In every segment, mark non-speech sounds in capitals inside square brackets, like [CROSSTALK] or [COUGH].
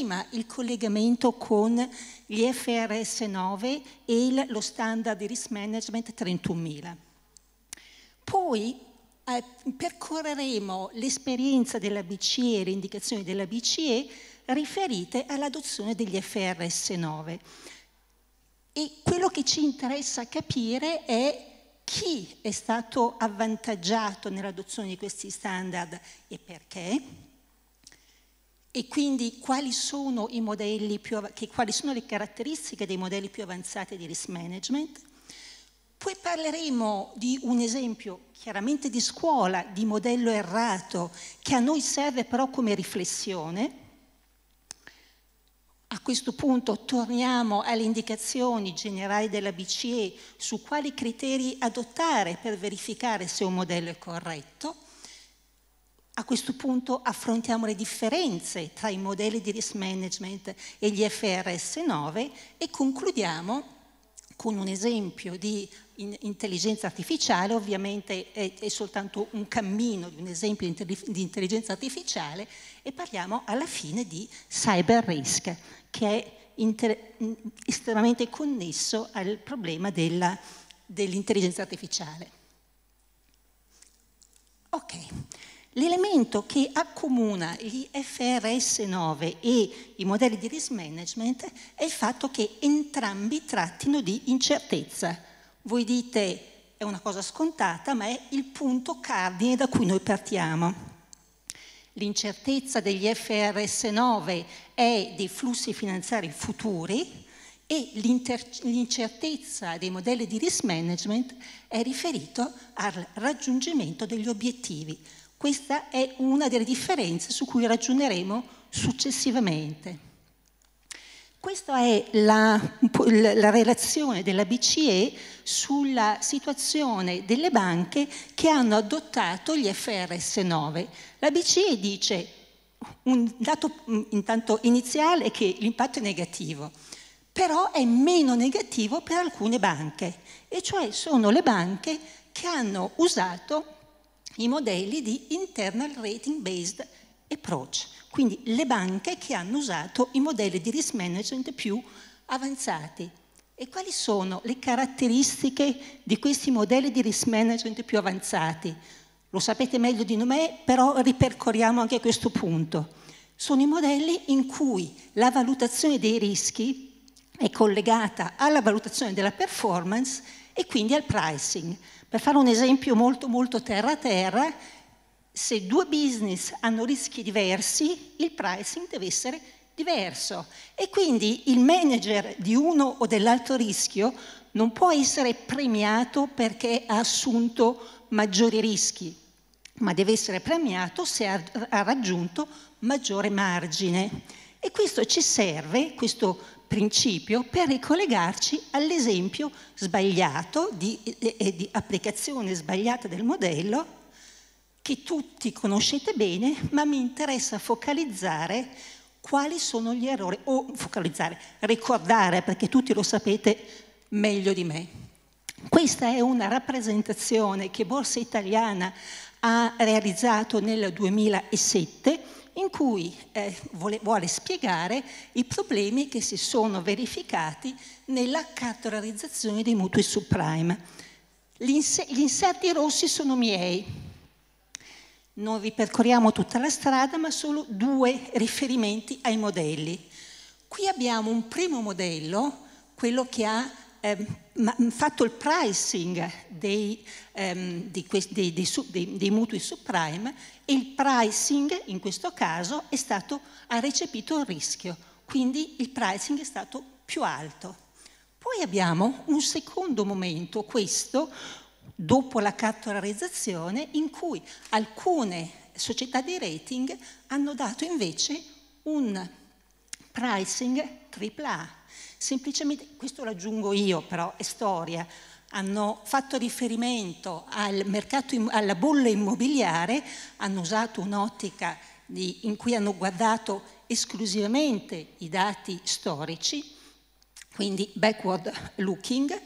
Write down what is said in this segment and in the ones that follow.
prima il collegamento con gli FRS 9 e il, lo standard di risk management 31000. Poi eh, percorreremo l'esperienza della BCE e le indicazioni della BCE riferite all'adozione degli FRS 9. E quello che ci interessa capire è chi è stato avvantaggiato nell'adozione di questi standard e perché, e quindi quali sono, più, che, quali sono le caratteristiche dei modelli più avanzati di risk management? Poi parleremo di un esempio chiaramente di scuola, di modello errato, che a noi serve però come riflessione. A questo punto torniamo alle indicazioni generali della BCE su quali criteri adottare per verificare se un modello è corretto a questo punto affrontiamo le differenze tra i modelli di risk management e gli FRS 9 e concludiamo con un esempio di intelligenza artificiale, ovviamente è, è soltanto un cammino di un esempio di intelligenza artificiale e parliamo alla fine di cyber risk, che è inter, estremamente connesso al problema dell'intelligenza artificiale. Ok, L'elemento che accomuna gli FRS 9 e i modelli di risk management è il fatto che entrambi trattino di incertezza. Voi dite è una cosa scontata, ma è il punto cardine da cui noi partiamo. L'incertezza degli FRS 9 è dei flussi finanziari futuri e l'incertezza dei modelli di risk management è riferito al raggiungimento degli obiettivi. Questa è una delle differenze su cui ragioneremo successivamente. Questa è la, la, relazione della BCE sulla situazione delle banche che hanno adottato gli FRS 9. La BCE dice un dato mm, intanto iniziale è che l'impatto è negativo, però è meno negativo per alcune banche, e cioè sono le banche che hanno usato i modelli di internal rating based approach, quindi le banche che hanno usato i modelli di risk management più avanzati. E quali sono le caratteristiche di questi modelli di risk management più avanzati? Lo sapete meglio di me, però ripercorriamo anche questo punto. Sono i modelli in cui la valutazione dei rischi è collegata alla valutazione della performance e quindi al pricing. Per fare un esempio molto molto terra terra, se due business hanno rischi diversi, il pricing deve essere diverso e quindi il manager di uno o dell'altro rischio non può essere premiato perché ha assunto maggiori rischi, ma deve essere premiato se ha, ha raggiunto maggiore margine. E questo ci serve, questo principio per ricollegarci all'esempio sbagliato di, e eh, eh, di applicazione sbagliata del modello che tutti conoscete bene, ma mi interessa focalizzare quali sono gli errori, o focalizzare, ricordare, perché tutti lo sapete meglio di me. Questa è una rappresentazione che Borsa Italiana ha realizzato nel 2007 in cui eh, vuole, vuole, spiegare i problemi che si sono verificati nella cartolarizzazione dei mutui subprime. Gli, gli inserti rossi sono miei, non ripercorriamo tutta la strada ma solo due riferimenti ai modelli. Qui abbiamo un primo modello, quello che ha eh, fatto il pricing dei, ehm, questi, dei, dei, dei, mutui subprime e il pricing in questo caso stato, ha recepito il rischio, quindi il pricing è stato più alto. Poi abbiamo un secondo momento, questo dopo la cartolarizzazione, in cui alcune società di rating hanno dato invece un pricing AAA. Semplicemente, questo lo aggiungo io però, è storia, hanno fatto riferimento al mercato, alla bolla immobiliare, hanno usato un'ottica in cui hanno guardato esclusivamente i dati storici, quindi backward looking,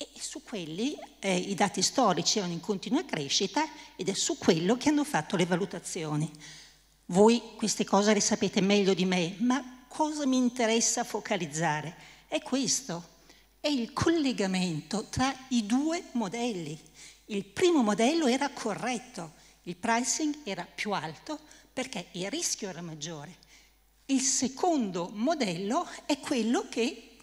e su quelli eh, i dati storici erano in continua crescita ed è su quello che hanno fatto le valutazioni. Voi queste cose le sapete meglio di me, ma cosa mi interessa focalizzare? È questo, è il collegamento tra i due modelli. Il primo modello era corretto, il pricing era più alto perché il rischio era maggiore. Il secondo modello è quello che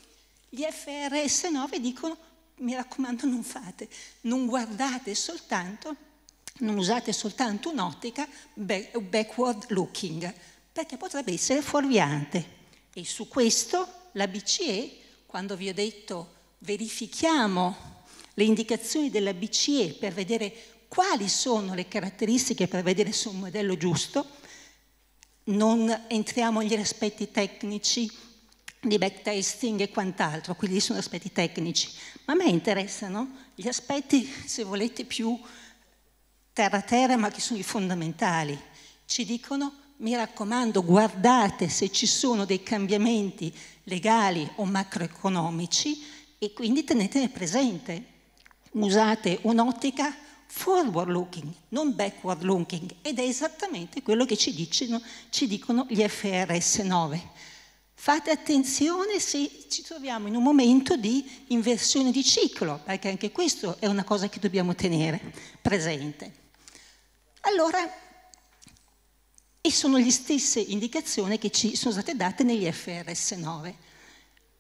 gli FRS 9 dicono mi raccomando non fate, non guardate soltanto, non usate soltanto un'ottica backward looking, perché potrebbe essere fuorviante. E su questo la BCE, quando vi ho detto verifichiamo le indicazioni della BCE per vedere quali sono le caratteristiche per vedere se un modello giusto, non entriamo negli aspetti tecnici di backtesting e quant'altro, quindi sono aspetti tecnici, ma a me interessano gli aspetti, se volete, più terra-terra, ma che sono i fondamentali. Ci dicono mi raccomando, guardate se ci sono dei cambiamenti legali o macroeconomici e quindi tenetene presente. Usate un'ottica forward looking, non backward looking, ed è esattamente quello che ci, dicono, ci dicono gli FRS 9. Fate attenzione se ci troviamo in un momento di inversione di ciclo, perché anche questo è una cosa che dobbiamo tenere presente. Allora, e sono le stesse indicazioni che ci sono state date negli FRS 9.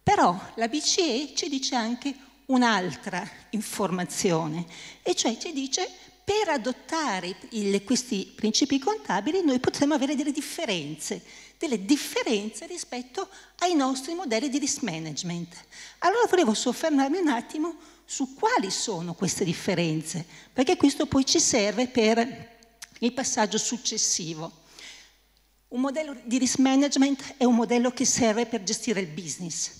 Però la BCE ci dice anche un'altra informazione, e cioè ci dice per adottare il, questi principi contabili noi potremmo avere delle differenze, delle differenze rispetto ai nostri modelli di risk management. Allora volevo soffermarmi un attimo su quali sono queste differenze, perché questo poi ci serve per il passaggio successivo. Un modello di risk management è un modello che serve per gestire il business.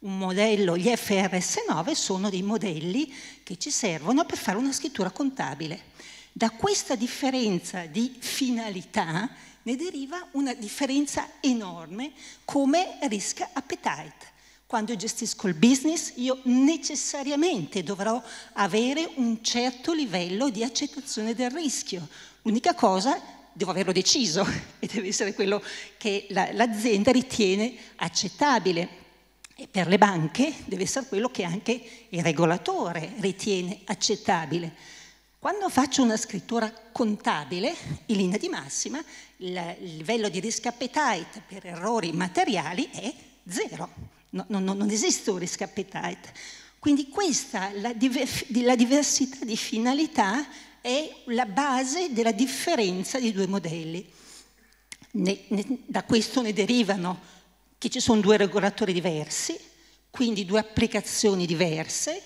Un modello, gli FRS9 sono dei modelli che ci servono per fare una scrittura contabile. Da questa differenza di finalità ne deriva una differenza enorme come risk appetite. Quando gestisco il business io necessariamente dovrò avere un certo livello di accettazione del rischio. L'unica cosa devo averlo deciso [LAUGHS] e deve essere quello che la, l'azienda ritiene accettabile. E per le banche deve essere quello che anche il regolatore ritiene accettabile. Quando faccio una scrittura contabile, in linea di massima, il livello di risk appetite per errori materiali è zero. No, no, non esiste un risk appetite. Quindi questa, la, diversità di finalità è la base della differenza di due modelli. Ne, ne, da questo ne derivano che ci sono due regolatori diversi, quindi due applicazioni diverse,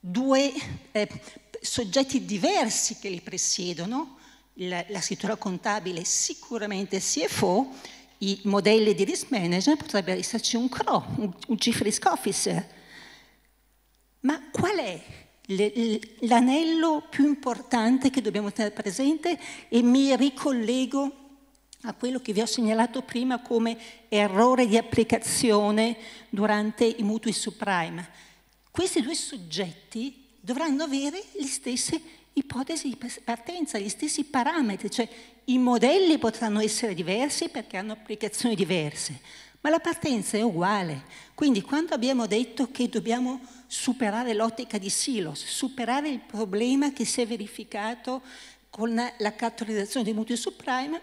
due eh, soggetti diversi che li presiedono, la, la scrittura contabile sicuramente CFO, i modelli di risk management potrebbe esserci un CRO, un, un Chief Risk Officer. Ma qual è l'anello più importante che dobbiamo tenere presente e mi ricollego a quello che vi ho segnalato prima come errore di applicazione durante i mutui subprime. Questi due soggetti dovranno avere le stesse ipotesi di partenza, gli stessi parametri, cioè i modelli potranno essere diversi perché hanno applicazioni diverse, ma la partenza è uguale. Quindi quando abbiamo detto che dobbiamo superare l'ottica di silos, superare il problema che si è verificato con la cartolarizzazione dei mutui subprime,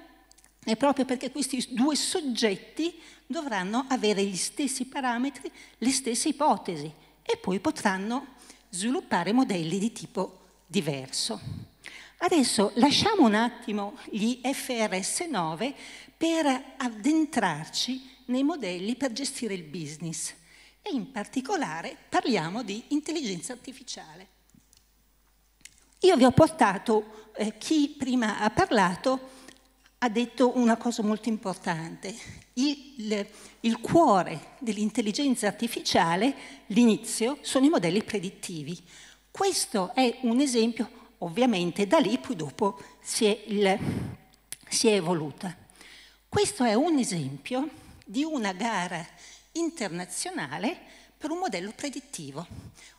è proprio perché questi due soggetti dovranno avere gli stessi parametri, le stesse ipotesi e poi potranno sviluppare modelli di tipo diverso. Adesso lasciamo un attimo gli FRS 9 per addentrarci nei modelli per gestire il business e in particolare parliamo di intelligenza artificiale. Io vi ho portato, eh, chi prima ha parlato ha detto una cosa molto importante, il, il cuore dell'intelligenza artificiale, l'inizio, sono i modelli predittivi. Questo è un esempio, ovviamente da lì poi dopo si è, il, si è evoluta. Questo è un esempio di una gara internazionale per un modello predittivo.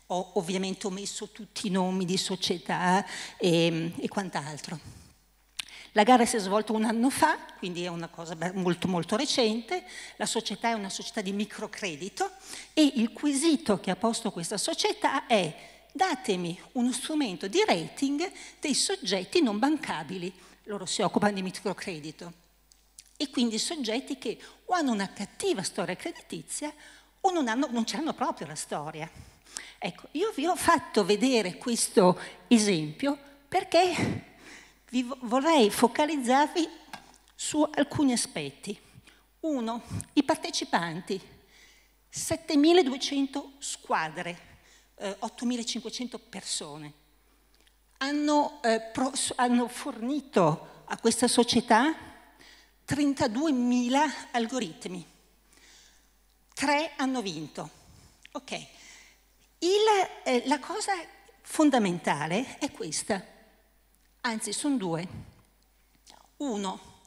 Ho ovviamente omesso tutti i nomi di società e, ehm, e quant'altro. La gara si è svolta un anno fa, quindi è una cosa molto molto recente, la società è una società di microcredito e il quesito che ha posto questa società è datemi uno strumento di rating dei soggetti non bancabili, loro si occupano di microcredito e quindi soggetti che o hanno una cattiva storia creditizia o non, hanno, non hanno proprio la storia. Ecco, io vi ho fatto vedere questo esempio perché vi vorrei focalizzarvi su alcuni aspetti. Uno, i partecipanti, 7200 squadre, eh, 8500 persone, hanno, eh, pro, hanno fornito a questa società 32.000 algoritmi. Tre hanno vinto. Okay. Il, eh, la cosa fondamentale è questa, anzi sono due. Uno,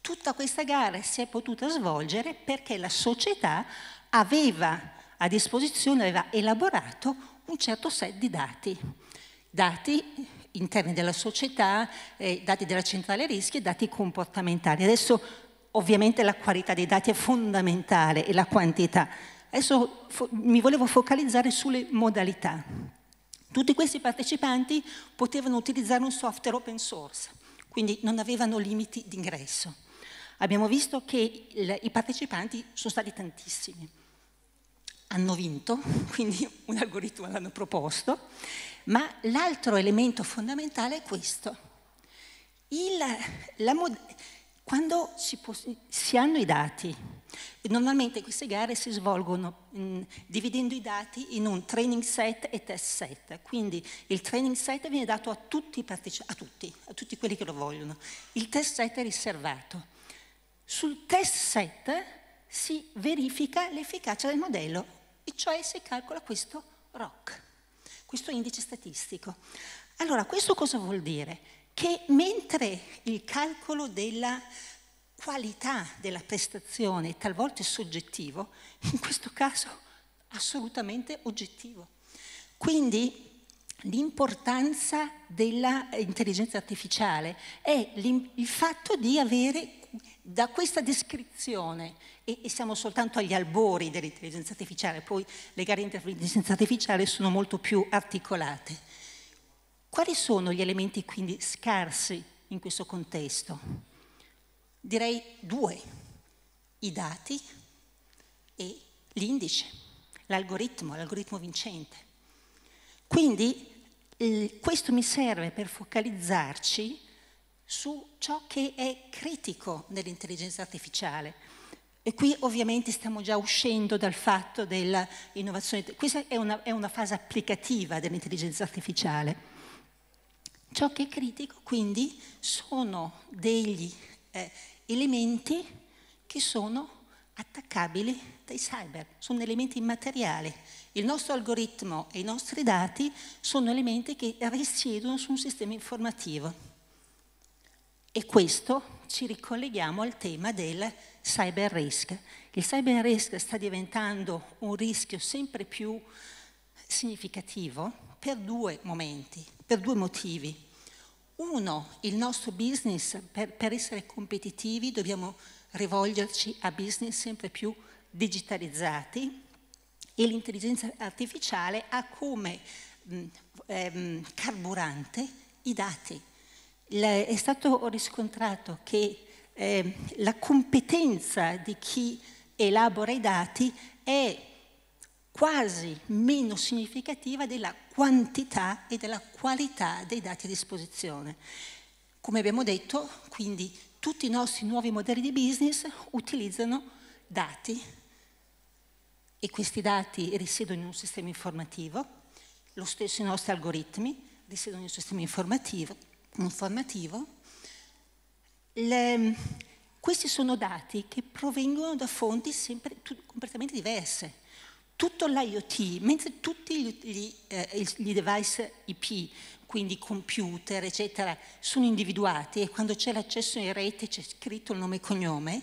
tutta questa gara si è potuta svolgere perché la società aveva a disposizione, aveva elaborato un certo set di dati, dati interni della società, eh, dati della centrale rischi e dati comportamentali. Adesso ovviamente la qualità dei dati è fondamentale e la quantità. Adesso mi volevo focalizzare sulle modalità. Tutti questi partecipanti potevano utilizzare un software open source, quindi non avevano limiti d'ingresso. Abbiamo visto che il, i partecipanti sono stati tantissimi. Hanno vinto, [LAUGHS] quindi un algoritmo l'hanno proposto ma l'altro elemento fondamentale è questo. Il, la, quando si, si, hanno i dati, normalmente queste gare si svolgono mh, mm, dividendo i dati in un training set e test set, quindi il training set viene dato a tutti, a tutti, a tutti quelli che lo vogliono, il test set è riservato. Sul test set si verifica l'efficacia del modello, e cioè si calcola questo ROC questo indice statistico. Allora, questo cosa vuol dire? Che mentre il calcolo della qualità della prestazione talvolta soggettivo, in questo caso assolutamente oggettivo. Quindi l'importanza dell'intelligenza artificiale è il fatto di avere da questa descrizione, e, e siamo soltanto agli albori dell'intelligenza artificiale, poi le gare dell'intelligenza artificiale sono molto più articolate. Quali sono gli elementi quindi scarsi in questo contesto? Direi due, i dati e l'indice, l'algoritmo, l'algoritmo vincente. Quindi questo mi serve per focalizzarci su ciò che è critico nell'intelligenza artificiale. E qui ovviamente stiamo già uscendo dal fatto dell'innovazione, questa è una, è una fase applicativa dell'intelligenza artificiale. Ciò che è critico quindi sono degli eh, elementi che sono attaccabili dai cyber, sono elementi immateriali. Il nostro algoritmo e i nostri dati sono elementi che risiedono su un sistema informativo. E questo ci ricolleghiamo al tema del cyber risk. Il cyber risk sta diventando un rischio sempre più significativo per due momenti, per due motivi. Uno, il nostro business, per, per essere competitivi dobbiamo rivolgerci a business sempre più digitalizzati e l'intelligenza artificiale ha come mh, mm, ehm, carburante i dati, è stato riscontrato che ehm, la competenza di chi elabora i dati è quasi meno significativa della quantità e della qualità dei dati a disposizione. Come abbiamo detto, quindi tutti i nostri nuovi modelli di business utilizzano dati e questi dati risiedono in un sistema informativo, lo stesso i nostri algoritmi risiedono in un sistema informativo informativo, le, questi sono dati che provengono da fonti sempre, tut, completamente diverse. Tutto l'IoT, mentre tutti gli, gli, eh, gli device IP, quindi computer, eccetera, sono individuati e quando c'è l'accesso in rete c'è scritto il nome e cognome,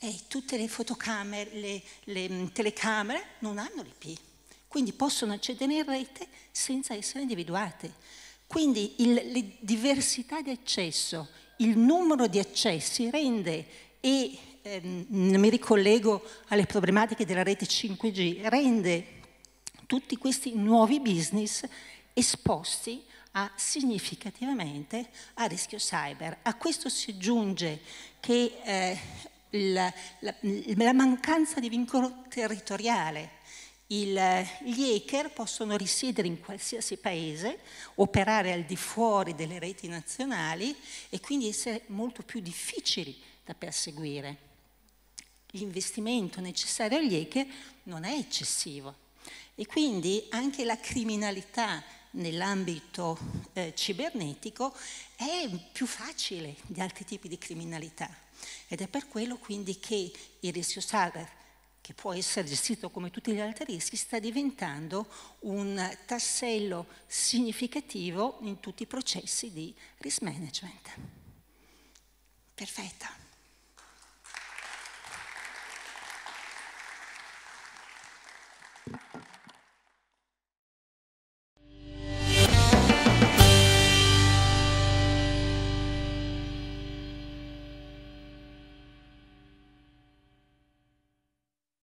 e tutte le fotocamere, le, le mm, telecamere non hanno l'IP, quindi possono accedere in rete senza essere individuate. Quindi il, le diversità di accesso, il numero di accessi rende, e ehm, mi ricollego alle problematiche della rete 5G, rende tutti questi nuovi business esposti a, significativamente a rischio cyber. A questo si aggiunge che eh, la, la, la mancanza di vincolo territoriale il, gli hacker possono risiedere in qualsiasi paese, operare al di fuori delle reti nazionali e quindi essere molto più difficili da perseguire. L'investimento necessario agli hacker non è eccessivo e quindi anche la criminalità nell'ambito eh, cibernetico è più facile di altri tipi di criminalità ed è per quello quindi che il rischio cyber che può essere gestito come tutti gli altri rischi, sta diventando un tassello significativo in tutti i processi di risk management. Perfetto.